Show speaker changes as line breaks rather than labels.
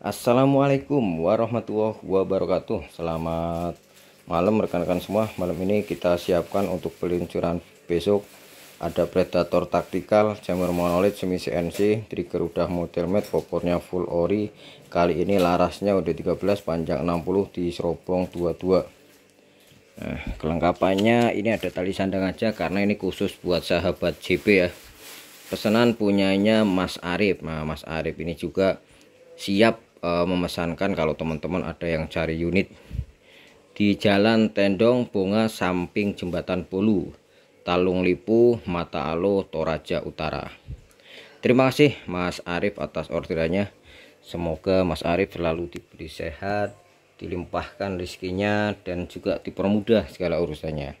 Assalamualaikum warahmatullahi wabarakatuh Selamat malam rekan-rekan semua Malam ini kita siapkan untuk peluncuran besok Ada Predator Taktikal, Jammer Monolith, Semi CNC, Trigger udah Mat, popornya full ori Kali ini larasnya udah 13, panjang 60, di serobong 22 Nah, eh, kelengkapannya ini ada tali sandang aja karena ini khusus buat sahabat JP ya pesanan punyanya Mas Arif nah Mas Arif ini juga siap uh, memesankan kalau teman-teman ada yang cari unit di Jalan Tendong Bunga samping Jembatan Pulu, Talung Lipu, Mata Alo, Toraja Utara. Terima kasih Mas Arief atas orderannya. Semoga Mas Arief selalu diberi sehat, dilimpahkan rezekinya dan juga dipermudah segala urusannya.